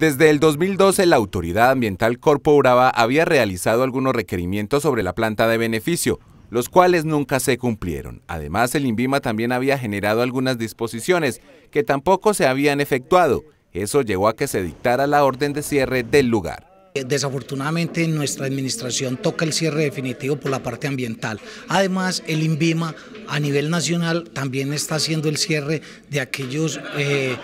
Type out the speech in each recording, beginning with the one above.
Desde el 2012, la Autoridad Ambiental Corpo había realizado algunos requerimientos sobre la planta de beneficio, los cuales nunca se cumplieron. Además, el INVIMA también había generado algunas disposiciones que tampoco se habían efectuado. Eso llevó a que se dictara la orden de cierre del lugar. Eh, desafortunadamente nuestra administración toca el cierre definitivo por la parte ambiental. Además, el INVIMA a nivel nacional también está haciendo el cierre de aquellos eh,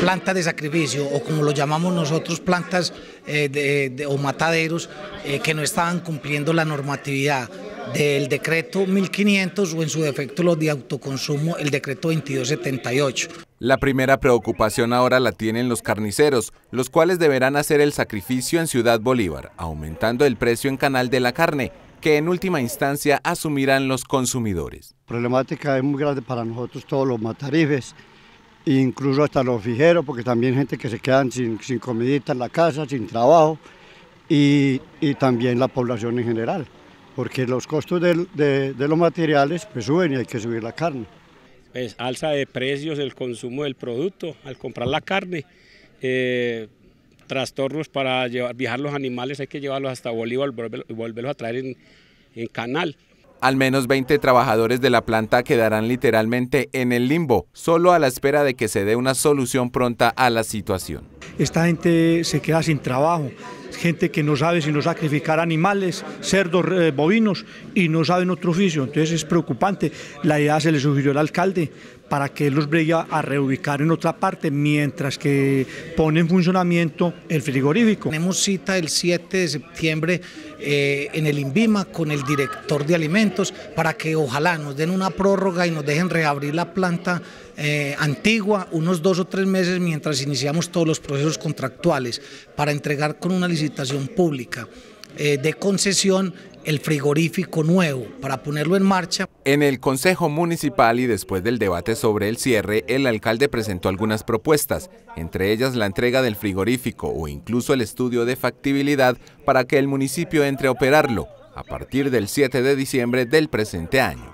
plantas de sacrificio o como lo llamamos nosotros plantas eh, o mataderos eh, que no estaban cumpliendo la normatividad del decreto 1500 o en su defecto los de autoconsumo, el decreto 2278. La primera preocupación ahora la tienen los carniceros, los cuales deberán hacer el sacrificio en Ciudad Bolívar, aumentando el precio en canal de la carne, que en última instancia asumirán los consumidores. La problemática es muy grande para nosotros, todos los matarifes, incluso hasta los fijeros, porque también gente que se quedan sin, sin comidita en la casa, sin trabajo, y, también la población en general, porque los costos de, los materiales pues suben y hay que subir la carne. Pues, alza de precios el consumo del producto al comprar la carne, eh, trastornos para llevar, viajar los animales, hay que llevarlos hasta Bolívar y volverlos a traer en, en canal. Al menos 20 trabajadores de la planta quedarán literalmente en el limbo, solo a la espera de que se dé una solución pronta a la situación. Esta gente se queda sin trabajo, gente que no sabe sino sacrificar animales, cerdos, eh, bovinos y no saben otro oficio. Entonces es preocupante. La idea se le sugirió al alcalde para que él los vaya a reubicar en otra parte mientras que pone en funcionamiento el frigorífico. Tenemos cita el 7 de septiembre eh, en el INVIMA con el director de alimentos para que ojalá nos den una prórroga y nos dejen reabrir la planta eh, antigua unos dos o tres meses mientras iniciamos todos los procesos contractuales para entregar con una licencia pública eh, de concesión el frigorífico nuevo para ponerlo en marcha. En el Consejo Municipal y después del debate sobre el cierre, el alcalde presentó algunas propuestas, entre ellas la entrega del frigorífico o incluso el estudio de factibilidad para que el municipio entre a operarlo a partir del 7 de diciembre del presente año.